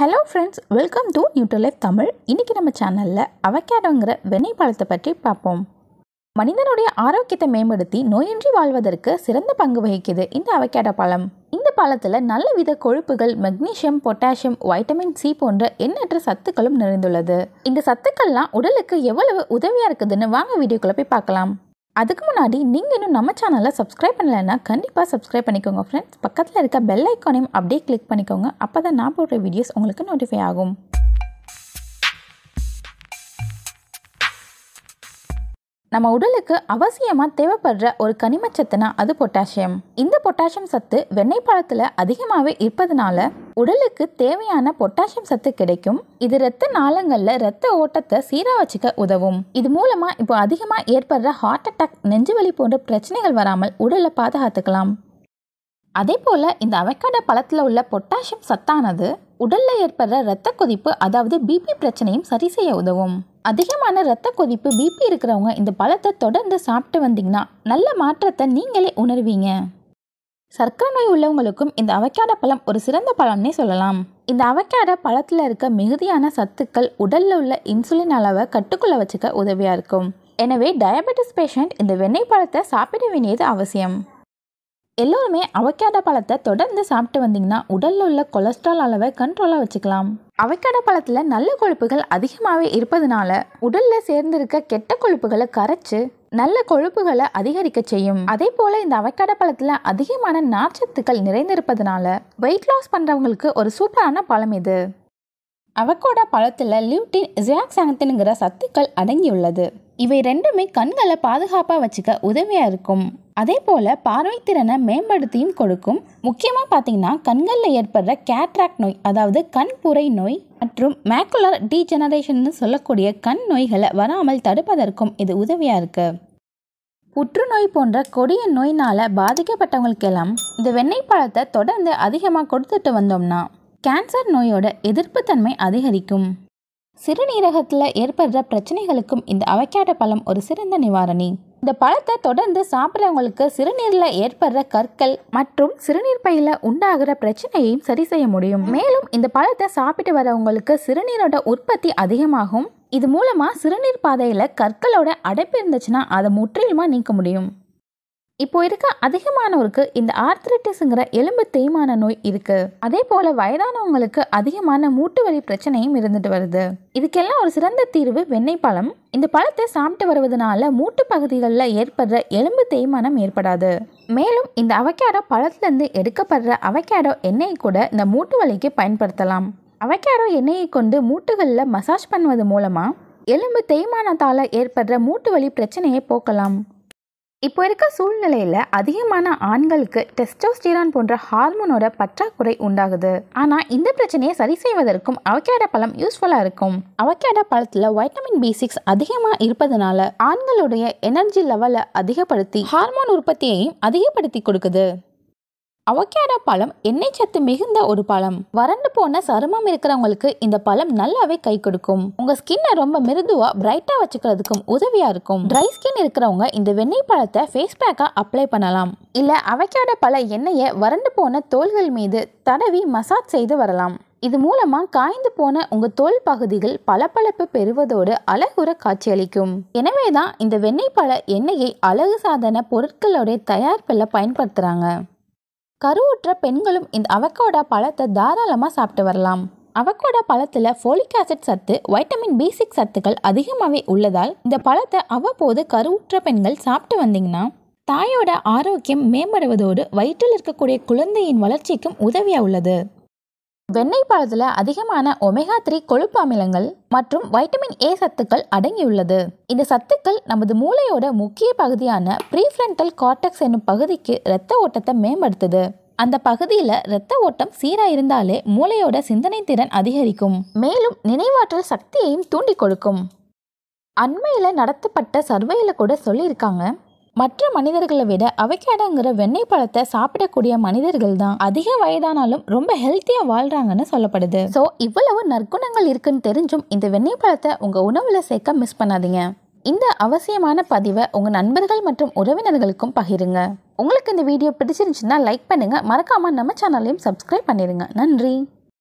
hello friends welcome to nutri life Tamil இன்றைக்கி நம்ம சேனலில் அவகேடோங்கிற வெண்ணெய் பழத்தை பற்றி பார்ப்போம் மனிதனுடைய ஆரோக்கியத்தை மேம்படுத்தி நோயின்றி வாழ்வதற்கு சிறந்த பங்கு வகிக்குது இந்த அவகேடோ பழம் இந்த பழத்தில் நல்ல வித கொழுப்புகள் மெக்னீஷியம் பொட்டாசியம் வைட்டமின் சி போன்ற எண்ணற்ற சத்துக்களும் நிறைந்துள்ளது இந்த சத்துக்கள்லாம் உடலுக்கு எவ்வளவு உதவியாக இருக்குதுன்னு வாங்க வீடியோக்குள்ளே போய் பார்க்கலாம் அதுக்கு முன்னாடி நீங்கள் இன்னும் நம்ம சேனலை சப்ஸ்கிரைப் பண்ணலைன்னா கண்டிப்பாக சப்ஸ்கிரைப் பண்ணிக்கோங்க ஃப்ரெண்ட்ஸ் பக்கத்தில் இருக்க பெல் ஐக்கானையும் அப்படியே கிளிக் பண்ணிக்கோங்க அப்போ தான் நான் போடுற வீடியோஸ் உங்களுக்கு நோட்டிஃபை ஆகும் நம்ம உடலுக்கு அவசியமாக தேவைப்படுற ஒரு கனிமச்சத்துனா அது பொட்டாசியம் இந்த பொட்டாசியம் சத்து வெண்ணெய் பழத்தில் அதிகமாகவே இருப்பதுனால உடலுக்கு தேவையான பொட்டாசியம் சத்து கிடைக்கும் இது ரத்த நாளங்களில் ரத்த ஓட்டத்தை சீராக வச்சுக்க உதவும் இது மூலமாக இப்போ அதிகமாக ஏற்படுற ஹார்ட் அட்டாக் நெஞ்சுவலி போன்ற பிரச்சனைகள் வராமல் உடலை பாதுகாத்துக்கலாம் அதே போல் இந்த அவைக்காட பழத்தில் உள்ள பொட்டாசியம் சத்தானது உடலில் ஏற்படுற இரத்த கொதிப்பு அதாவது பிபி பிரச்சனையும் சரி செய்ய உதவும் அதிகமான இரத்த கொதிப்பு பிபி இருக்கிறவங்க இந்த பழத்தை தொடர்ந்து சாப்பிட்டு வந்தீங்கன்னா நல்ல மாற்றத்தை நீங்களே உணர்வீங்க சர்க்கரை நோய் உள்ளவங்களுக்கும் இந்த அவக்காட பழம் ஒரு சிறந்த பழம்னே சொல்லலாம் இந்த அவக்காட பழத்தில் இருக்க மிகுதியான சத்துக்கள் உடலில் உள்ள இன்சுலின் அளவை கட்டுக்குள்ளே வச்சுக்க உதவியாக இருக்கும் எனவே டயபெட்டிஸ் பேஷண்ட் இந்த வெண்ணெய் பழத்தை சாப்பிட வேண்டியது அவசியம் எல்லோருமே அவக்காட பழத்தை தொடர்ந்து சாப்பிட்டு வந்தீங்கன்னா உடலில் உள்ள கொலஸ்ட்ரால் அளவை கண்ட்ரோலாக வச்சுக்கலாம் அவக்காட பழத்தில் நல்ல கொழுப்புகள் அதிகமாகவே இருப்பதனால உடலில் சேர்ந்திருக்க கெட்ட கொழுப்புகளை கரைச்சி நல்ல கொழுப்புகளை அதிகரிக்க செய்யும் அதே போல இந்த அவக்காட பழத்துல அதிகமான நார்ச்சத்துக்கள் நிறைந்திருப்பதனால வெயிட் லாஸ் பண்றவங்களுக்கு ஒரு சூப்பரான பழம் இது அவகோடா பழத்தில் லியூட்டின் ஜியாக்சானத்தினுங்கிற சத்துக்கள் அடங்கியுள்ளது இவை ரெண்டுமே கண்களை பாதுகாப்பாக வச்சுக்க உதவியாக இருக்கும் அதே போல் பார்வைத்திறனை மேம்படுத்தியும் கொடுக்கும் முக்கியமாக பார்த்தீங்கன்னா கண்களில் ஏற்படுற கேட்ராக் நோய் அதாவது கண் புரை நோய் மற்றும் மேக்குலர் டீஜெனரேஷன் சொல்லக்கூடிய கண் நோய்களை வராமல் தடுப்பதற்கும் இது உதவியாக இருக்குது புற்றுநோய் போன்ற கொடிய நோயினால் பாதிக்கப்பட்டவங்களுக்கெல்லாம் இந்த வெண்ணெய் பழத்தை தொடர்ந்து அதிகமாக கொடுத்துட்டு வந்தோம்னா கேன்சர் நோயோட எதிர்ப்புத்தன்மை அதிகரிக்கும் சிறுநீரகத்தில் ஏற்படுற பிரச்சனைகளுக்கும் இந்த அவக்காட்ட பழம் ஒரு சிறந்த நிவாரணி இந்த பழத்தை தொடர்ந்து சாப்பிட்றவங்களுக்கு சிறுநீரில் ஏற்படுற கற்கள் மற்றும் சிறுநீர் பையில் உண்டாகிற பிரச்சனையையும் சரி செய்ய முடியும் மேலும் இந்த பழத்தை சாப்பிட்டு வரவங்களுக்கு சிறுநீரோட உற்பத்தி அதிகமாகும் இது மூலமாக சிறுநீர் பாதையில் கற்களோட அடைப்பு இருந்துச்சுன்னா அதை முற்றிலுமாக நீக்க முடியும் இப்போ இருக்க அதிகமானவருக்கு இந்த ஆர்த்ரைட்டிஸ்ங்கிற எலும்பு தேய்மான நோய் இருக்கு அதே போல வயதானவங்களுக்கு அதிகமான மூட்டு வலி பிரச்சனையும் இருந்துட்டு வருது இதுக்கெல்லாம் ஒரு சிறந்த தீர்வு வெண்ணெய் பழம் இந்த பழத்தை சாப்பிட்டு வருவதனால மூட்டு பகுதிகளில் ஏற்படுற எலும்பு தேய்மானம் ஏற்படாது மேலும் இந்த அவக்காடோ பழத்துலேருந்து எடுக்கப்படுற அவக்காடோ எண்ணெயை கூட இந்த மூட்டு வலிக்கு பயன்படுத்தலாம் அவக்காடோ எண்ணெயை கொண்டு மூட்டுகளில் மசாஜ் பண்ணுவது மூலமாக எலும்பு தேய்மானத்தால் ஏற்படுற மூட்டு வலி பிரச்சனையை போக்கலாம் இப்போ இருக்க சூழ்நிலையில் அதிகமான ஆண்களுக்கு டெஸ்டோஸ்டிரான் போன்ற ஹார்மோனோட பற்றாக்குறை உண்டாகுது ஆனால் இந்த பிரச்சனையை சரி செய்வதற்கும் அவக்கேட பழம் யூஸ்ஃபுல்லாக இருக்கும் அவக்கேட பழத்தில் வைட்டமின் பி சிக்ஸ் அதிகமாக இருப்பதனால ஆண்களுடைய எனர்ஜி லெவலை அதிகப்படுத்தி ஹார்மோன் உற்பத்தியையும் அதிகப்படுத்தி கொடுக்குது அவகேடா பழம் எண்ணெய் சத்து மிகுந்த ஒரு பழம் வறண்டு போன சருமம் இருக்கிறவங்களுக்கு இந்த பழம் நல்லாவே கை கொடுக்கும் உங்க ஸ்கின்னை ரொம்ப மிருதுவா பிரைட்டா வச்சுக்கிறதுக்கும் உதவியா இருக்கும் ட்ரை ஸ்கின் இருக்கிறவங்க இந்த வெண்ணெய் பழத்தை ஃபேஸ் பேக்கா அப்ளை பண்ணலாம் இல்ல அவகேடா பழ எண்ணெயை வறண்டு போன தோள்கள் மீது தடவி மசாஜ் செய்து வரலாம் இது மூலமாக காய்ந்து போன உங்கள் தோல் பகுதிகள் பளபளப்பு பெறுவதோடு அழகுற காட்சியளிக்கும் எனவே தான் இந்த வெண்ணெய் பழ எண்ணெயை அழகு சாதன பொருட்களுடைய தயாரிப்பில் பயன்படுத்துகிறாங்க கருவுற்ற பெண்களும் இந்த அவக்கோடா பழத்தை தாராளமாக சாப்பிட்டு வரலாம் அவக்கோடா பழத்தில் ஃபோலிக் ஆசிட் சத்து வைட்டமின் பி சிக்ஸ் சத்துக்கள் அதிகமாகவே உள்ளதால் இந்த பழத்தை அவ்வப்போது கருவுற்ற பெண்கள் சாப்பிட்டு வந்தீங்கன்னா தாயோட ஆரோக்கியம் மேம்படுவதோடு வயிற்றில் இருக்கக்கூடிய குழந்தையின் வளர்ச்சிக்கும் உதவியாக உள்ளது வெண்ணெய் பழத்தில் அதிகமான ஒமேகா த்ரீ கொழுப்பு அமிலங்கள் மற்றும் வைட்டமின் ஏ சத்துக்கள் அடங்கியுள்ளது இந்த சத்துக்கள் நமது மூளையோட முக்கிய பகுதியான ப்ரீஃப்ரண்டல் கார்டெக்ஸ் என்னும் பகுதிக்கு இரத்த ஓட்டத்தை மேம்படுத்துது அந்த பகுதியில் இரத்த ஓட்டம் சீராக இருந்தாலே மூளையோட சிந்தனை திறன் அதிகரிக்கும் மேலும் நினைவாற்றல் சக்தியையும் தூண்டி கொடுக்கும் அண்மையில் நடத்தப்பட்ட சர்வேயில் கூட சொல்லியிருக்காங்க மற்ற மனிதர்களை விட அவகேடாங்கிற வெண்ணெய் பழத்தை சாப்பிடக்கூடிய மனிதர்கள் தான் அதிக வயதானாலும் ரொம்ப ஹெல்த்தியா வாழ்றாங்கன்னு சொல்லப்படுது ஸோ இவ்வளவு நற்குணங்கள் இருக்குன்னு தெரிஞ்சும் இந்த வெண்ணெய் பழத்தை உங்க உணவுல சேர்க்க மிஸ் பண்ணாதீங்க இந்த அவசியமான பதிவை உங்கள் நண்பர்கள் மற்றும் உறவினர்களுக்கும் பகிருங்க உங்களுக்கு இந்த வீடியோ பிடிச்சிருந்துச்சுன்னா லைக் பண்ணுங்கள் மறக்காமல் நம்ம சேனலையும் சப்ஸ்கிரைப் பண்ணிடுங்க நன்றி